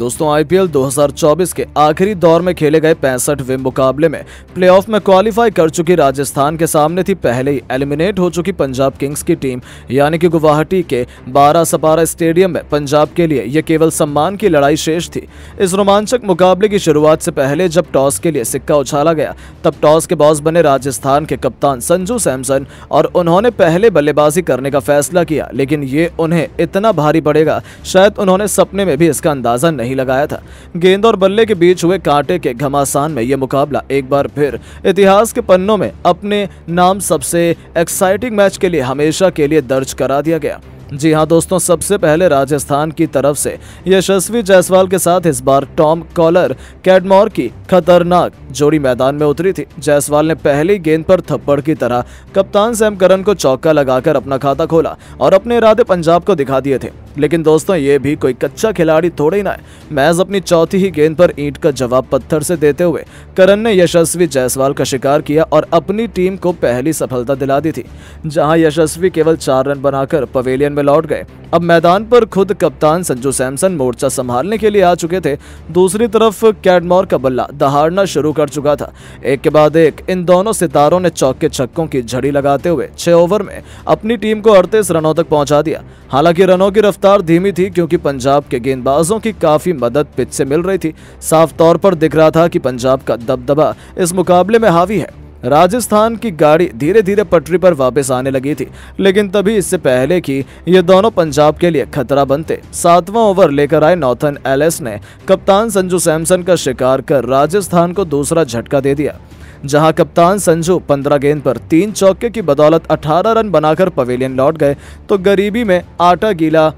दोस्तों आईपीएल 2024 के आखिरी दौर में खेले गए पैंसठवे मुकाबले में प्लेऑफ में क्वालिफाई कर चुकी राजस्थान के सामने थी पहले ही एलिमिनेट हो चुकी पंजाब किंग्स की टीम यानी कि गुवाहाटी के बारह सपारा स्टेडियम में पंजाब के लिए यह केवल सम्मान की लड़ाई शेष थी इस रोमांचक मुकाबले की शुरुआत से पहले जब टॉस के लिए सिक्का उछाला गया तब टॉस के बॉस बने राजस्थान के कप्तान संजू सैमसन और उन्होंने पहले बल्लेबाजी करने का फैसला किया लेकिन ये उन्हें इतना भारी पड़ेगा शायद उन्होंने सपने में भी इसका अंदाजा नहीं नहीं लगाया था गेंद और बल्ले के बीच हुए कांटे के घमासान में यह मुकाबला एक बार फिर इतिहास के पन्नों में अपने नाम सबसे एक्साइटिंग मैच के लिए हमेशा के लिए दर्ज करा दिया गया जी हाँ दोस्तों सबसे पहले राजस्थान की तरफ से यशस्वी जायसवाल के साथ इस बार टॉम कॉलर कैडमोर की खतरनाक जोड़ी मैदान में उतरी थी जायसवाल ने पहली गेंद पर थप्पड़ की तरह कप्तान सैम करन को चौका लगाकर अपना खाता खोला और अपने इरादे पंजाब को दिखा दिए थे लेकिन दोस्तों ये भी कोई कच्चा खिलाड़ी थोड़े ही ना है मैज अपनी चौथी ही गेंद पर ईंट का जवाब पत्थर से देते हुए करण ने यशस्वी जायसवाल का शिकार किया और अपनी टीम को पहली सफलता दिला दी थी जहां यशस्वी केवल चार रन बनाकर पवेलियन में लौट गए अब मैदान पर खुद कप्तान संजू सैमसन मोर्चा संभालने के लिए आ चुके थे दूसरी तरफ कैडमोर का बल्ला दहाड़ना शुरू कर चुका था एक के बाद एक इन दोनों सितारों ने चौके छक्कों की झड़ी लगाते हुए छह ओवर में अपनी टीम को अड़तीस रनों तक पहुंचा दिया हालांकि रनों की रफ्तार धीमी थी क्योंकि पंजाब के गेंदबाजों की काफी मदद पिच से मिल रही थी साफ तौर पर दिख रहा था कि पंजाब का दबदबा इस मुकाबले में हावी है राजस्थान की गाड़ी धीरे धीरे पटरी पर वापस आने लगी थी लेकिन तभी इससे पहले कि ये दोनों पंजाब के लिए खतरा बनते सातवां ओवर लेकर आए नॉर्थन एलेस ने कप्तान संजू सैमसन का शिकार कर राजस्थान को दूसरा झटका दे दिया जहां कप्तान संजू 15 गेंद पर तीन चौके की बदौलत 18 रन बनाकर पवेलियन लौट गए तो गरीबी में आटा गीला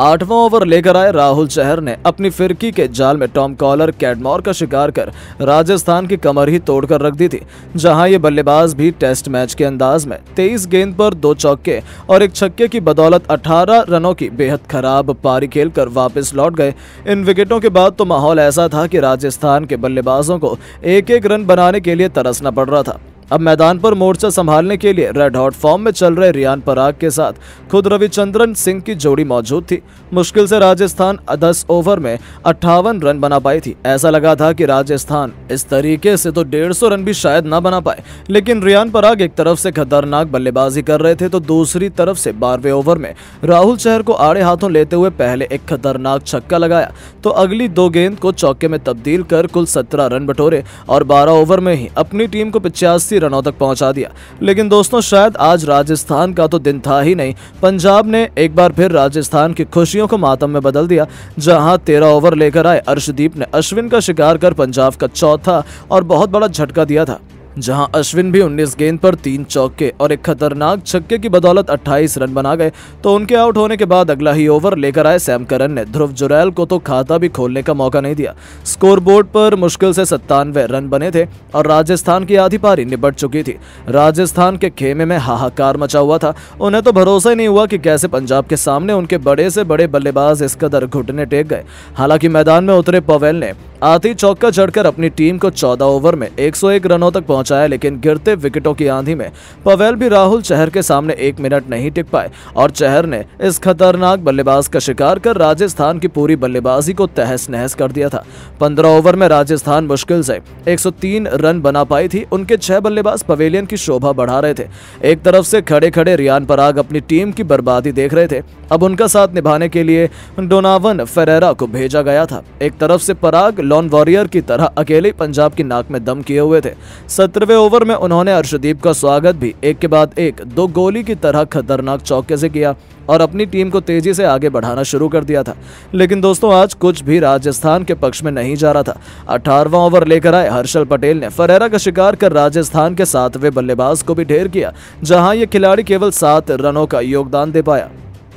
आठवां ओवर लेकर आए राहुल चहर ने अपनी फिरकी के जाल में टॉम कॉलर कैडमोर का शिकार कर राजस्थान की कमर ही तोड़कर रख दी थी जहां ये बल्लेबाज भी टेस्ट मैच के अंदाज में तेईस गेंद पर दो चौके और एक छक्के की बदौलत अठारह रनों की बेहद खराब पारी खेलकर वापस लौट गए इन विकेटों के बाद तो माहौल ऐसा था कि राजस्थान के बल्लेबाजों को एक एक रन बनाने के लिए तरसना पड़ रहा था अब मैदान पर मोर्चा संभालने के लिए रेड हॉट फॉर्म में चल रहे रियान पराग के साथ खुद रविचंद्रन सिंह की जोड़ी मौजूद थी मुश्किल से राजस्थान 10 ओवर में अट्ठावन रन बना पाई थी ऐसा लगा था कि राजस्थान इस तरीके से तो 150 रन भी शायद ना बना पाए लेकिन रियान पराग एक तरफ से खतरनाक बल्लेबाजी कर रहे थे तो दूसरी तरफ से बारहवें ओवर में राहुल चहर को आड़े हाथों लेते हुए पहले एक खतरनाक छक्का लगाया तो अगली दो गेंद को चौके में तब्दील कर कुल सत्रह रन बटोरे और बारह ओवर में ही अपनी टीम को पिचासी रनों तक पहुंचा दिया लेकिन दोस्तों शायद आज राजस्थान का तो दिन था ही नहीं पंजाब ने एक बार फिर राजस्थान की खुशियों को मातम में बदल दिया जहां तेरह ओवर लेकर आए अर्शदीप ने अश्विन का शिकार कर पंजाब का चौथा और बहुत बड़ा झटका दिया था जहां अश्विन भी 19 गेंद पर तीन चौके और एक खतरनाक छक्के की बदौलत 28 रन बना गए तो उनके आउट होने के बाद अगला ही ओवर लेकर आए सैम करन ने ध्रुव जुरैल को तो खाता भी खोलने का मौका नहीं दिया स्कोरबोर्ड पर मुश्किल से सत्तानवे रन बने थे और राजस्थान की आधी पारी निपट चुकी थी राजस्थान के खेमे में हाहाकार मचा हुआ था उन्हें तो भरोसा ही नहीं हुआ कि कैसे पंजाब के सामने उनके बड़े से बड़े बल्लेबाज इस कदर घुटने टेक गए हालांकि मैदान में उतरे पवेल ने आती चौका चढ़कर अपनी टीम को चौदह ओवर में एक रनों तक पहुंच पहुंचाया लेकिन गिरते विकेटों की आंधी में पवेल भी राहुल चहर के सामने एक मिनट नहीं टिक पाए और चहर ने इस खतरनाक बल्लेबाज का शिकार कर राजस्थान की पूरी बल्लेबाजी को तहस नहस कर दिया था पंद्रह ओवर में राजस्थान मुश्किल से एक रन बना पाई थी उनके छह बल्लेबाज पवेलियन की शोभा बढ़ा रहे थे एक तरफ से खड़े खड़े रियान पराग अपनी टीम की बर्बादी देख रहे थे अब उनका साथ निभाने के लिए डोनावन फेरेरा को भेजा गया था एक तरफ से पराग लॉन वॉरियर की तरह अकेले पंजाब की नाक में दम किए हुए थे इकहत्तरवें ओवर में उन्होंने अर्शदीप का स्वागत भी एक के बाद एक दो गोली की तरह खतरनाक चौके से किया और अपनी टीम को तेजी से आगे बढ़ाना शुरू कर दिया था लेकिन दोस्तों आज कुछ भी राजस्थान के पक्ष में नहीं जा रहा था अठारवा ओवर लेकर आए हर्षल पटेल ने फरेरा का शिकार कर राजस्थान के सातवें बल्लेबाज को भी ढेर किया जहां ये खिलाड़ी केवल सात रनों का योगदान दे पाया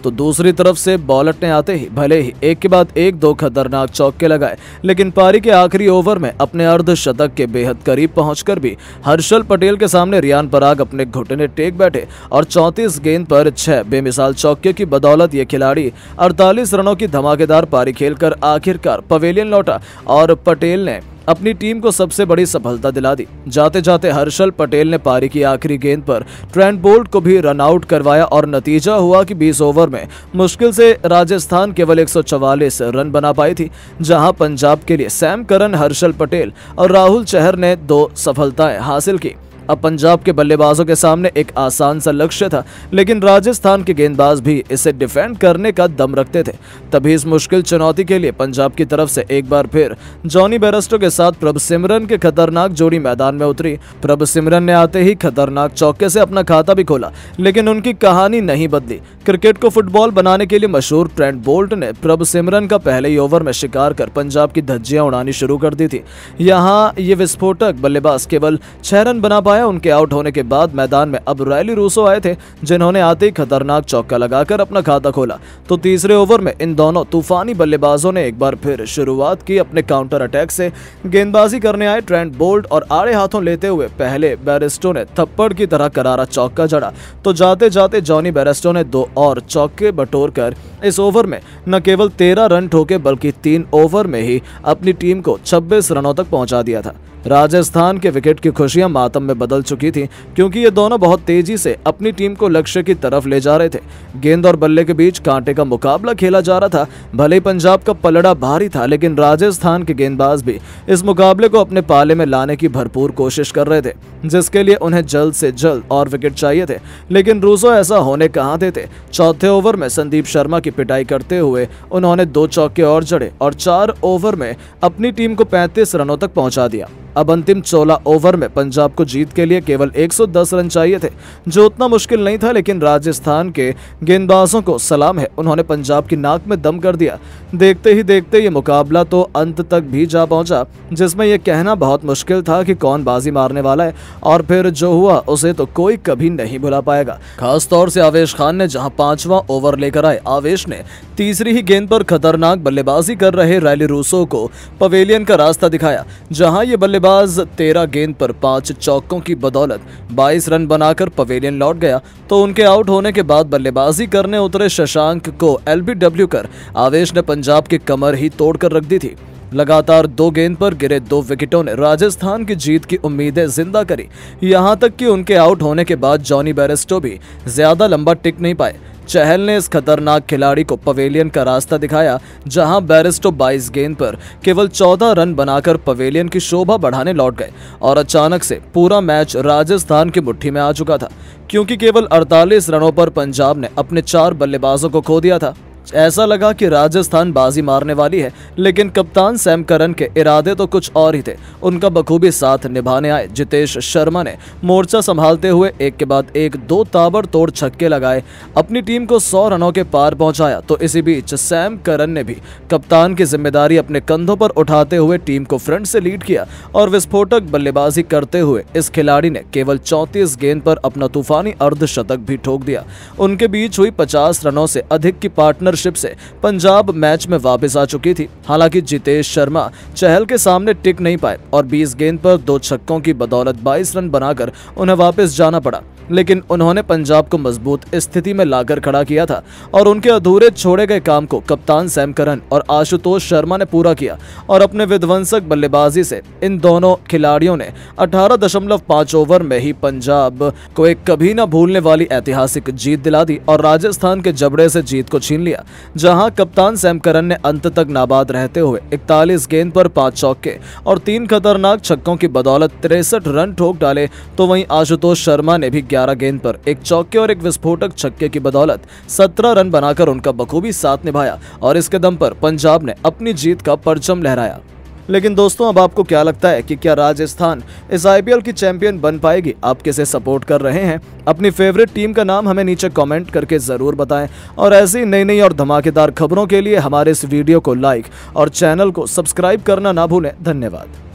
तो दूसरी तरफ से बॉलर ने आते ही भले ही एक के बाद एक दो खतरनाक चौके लगाए लेकिन पारी के आखिरी ओवर में अपने अर्धशतक के बेहद करीब पहुंचकर भी हर्षल पटेल के सामने रियान पराग अपने घुटने टेक बैठे और चौंतीस गेंद पर छह बेमिसाल चौके की बदौलत ये खिलाड़ी अड़तालीस रनों की धमाकेदार पारी खेलकर आखिरकार पवेलियन लौटा और पटेल ने अपनी टीम को सबसे बड़ी सफलता दिला दी जाते जाते हर्षल पटेल ने पारी की आखिरी गेंद पर ट्रेंड बोल्ट को भी रन आउट करवाया और नतीजा हुआ कि 20 ओवर में मुश्किल से राजस्थान केवल 144 रन बना पाई थी जहां पंजाब के लिए सैम करन हर्षल पटेल और राहुल चहर ने दो सफलताएं हासिल की अब पंजाब के बल्लेबाजों के सामने एक आसान सा लक्ष्य था लेकिन राजस्थान के गेंदबाज भी इसे डिफेंड करने का दम रखते थे तभी इस मुश्किल चुनौती के लिए पंजाब की तरफ से एक बार फिर जॉनी बेरस्टो के साथ प्रभ सिमरन के खतरनाक जोड़ी मैदान में उतरी प्रभ सिमरन ने आते ही खतरनाक चौके से अपना खाता भी खोला लेकिन उनकी कहानी नहीं बदली क्रिकेट को फुटबॉल बनाने के लिए मशहूर ट्रेंड बोल्ट ने प्रभ सिमरन का पहले ही ओवर में शिकार कर पंजाब की धज्जियां उड़ानी शुरू कर दी थी यहाँ ये विस्फोटक बल्लेबाज केवल छह रन बना पा है उनके आउट होने के बाद मैदान में अब रैली रूसो आए थे जिन्होंने आते ही खतरनाक चौका लगाकर अपना खाता खोला तो तीसरे ओवर में इन दोनों तूफानी बल्लेबाजों ने एक बार फिर शुरुआत की अपने काउंटर अटैक से गेंदबाजी करने आए ट्रेंड बोल्ट और आड़े हाथों लेते हुए पहले बैरिस्टो ने थप्पड़ की तरह करारा चौका जड़ा तो जाते जाते जॉनी बैरिस्टो ने दो और चौके बटोर कर इस ओवर में न केवल तेरह रन ठोके बल्कि तीन ओवर में ही अपनी टीम को छब्बीस रनों तक पहुंचा दिया था राजस्थान के विकेट की खुशियां मातम में बदल चुकी थी क्योंकि ये दोनों बहुत तेजी से अपनी टीम को लक्ष्य की तरफ ले जा रहे थे गेंद और बल्ले के बीच कांटे का मुकाबला खेला जा रहा था भले ही पंजाब का पलड़ा भारी था लेकिन राजस्थान के गेंदबाज भी इस मुकाबले को अपने पाले में लाने की भरपूर कोशिश कर रहे थे जिसके लिए उन्हें जल्द से जल्द और विकेट चाहिए थे लेकिन रूसो ऐसा होने कहाँ थे चौथे ओवर में संदीप शर्मा की पिटाई करते हुए उन्होंने दो चौके और जड़े और चार ओवर में अपनी टीम को पैंतीस रनों तक पहुंचा दिया अब अंतिम 16 ओवर में पंजाब को जीत के लिए केवल 110 रन चाहिए थे जो उतना मुश्किल नहीं था लेकिन राजस्थान के गेंदबाजों को सलाम है उन्होंने पंजाब की नाक में दम कर दिया देखते ही देखते ये मुकाबला तो अंत तक भी जा पहुंचा जिसमें यह कहना बहुत मुश्किल था कि कौन बाजी मारने वाला है और फिर जो हुआ उसे तो कोई कभी नहीं भुला पाएगा खासतौर से आवेश खान ने जहाँ पांचवा ओवर लेकर आए आवेश ने तीसरी ही गेंद पर खतरनाक बल्लेबाजी कर रहे रैली रूसो को पवेलियन का रास्ता दिखाया जहाँ ये बल्ले बल्लेबाज तेरह गेंद पर पांच चौकों की बदौलत 22 रन बनाकर पवेलियन लौट गया तो उनके आउट होने के बाद बल्लेबाजी करने उतरे शशांक को एलबीडब्ल्यू कर आवेश ने पंजाब की कमर ही तोड़कर रख दी थी लगातार दो गेंद पर गिरे दो विकेटों ने राजस्थान की जीत की उम्मीदें जिंदा करी यहां तक कि उनके आउट होने के बाद जॉनी बैरिस्टो भी ज्यादा लंबा टिक नहीं पाए चहल ने इस खतरनाक खिलाड़ी को पवेलियन का रास्ता दिखाया जहां बैरिस्टो 22 गेंद पर केवल 14 रन बनाकर पवेलियन की शोभा बढ़ाने लौट गए और अचानक से पूरा मैच राजस्थान की मुट्ठी में आ चुका था क्योंकि केवल 48 रनों पर पंजाब ने अपने चार बल्लेबाजों को खो दिया था ऐसा लगा कि राजस्थान बाजी मारने वाली है लेकिन कप्तान सैम करन के इरादे तो कुछ और ही थे उनका बखूबी साथ निभाने आए जितेश शर्मा ने मोर्चा संभालते हुए एक के बाद एक दो ताबड़तोड़ छक्के लगाए अपनी टीम को सौ रनों के पार पहुंचाया तो इसी बीच सैम करन ने भी कप्तान की जिम्मेदारी अपने कंधों पर उठाते हुए टीम को फ्रंट से लीड किया और विस्फोटक बल्लेबाजी करते हुए इस खिलाड़ी ने केवल चौंतीस गेंद पर अपना तूफानी अर्धशतक भी ठोक दिया उनके बीच हुई पचास रनों से अधिक की पार्टनर ओनरशिप से पंजाब मैच में वापस आ चुकी थी हालांकि जितेश शर्मा चहल के सामने टिक नहीं पाए और 20 गेंद पर दो छक्कों की बदौलत 22 रन बनाकर उन्हें वापस जाना पड़ा लेकिन उन्होंने पंजाब को मजबूत स्थिति में लाकर खड़ा किया था और उनके अधूरे छोड़े गए काम को कप्तान सैम करन और आशुतोष शर्मा ने पूरा किया और अपने विध्वंसक बल्लेबाजी से इन दोनों खिलाड़ियों ने 18.5 ओवर में ही पंजाब को एक कभी न भूलने वाली ऐतिहासिक जीत दिला दी और राजस्थान के जबड़े से जीत को छीन लिया जहाँ कप्तान सैम करन ने अंत तक नाबाद रहते हुए इकतालीस गेंद पर पांच चौके और तीन खतरनाक छक्कों की बदौलत तिरसठ रन ठोक डाले तो वही आशुतोष शर्मा ने भी 11 गेंद पर एक चौके और एक विस्फोटक छक्के की बदौलत 17 रन बनाकर उनका बखूबी साथ निभाया और इस कदम पर पंजाब ने अपनी जीत का परचम लहराया लेकिन दोस्तों अब आपको क्या लगता है कि क्या राजस्थान इस आईपीएल की चैंपियन बन पाएगी आप किसे सपोर्ट कर रहे हैं अपनी फेवरेट टीम का नाम हमें नीचे कमेंट करके ज़रूर बताएं और ऐसी नई नई और धमाकेदार खबरों के लिए हमारे इस वीडियो को लाइक और चैनल को सब्सक्राइब करना ना भूलें धन्यवाद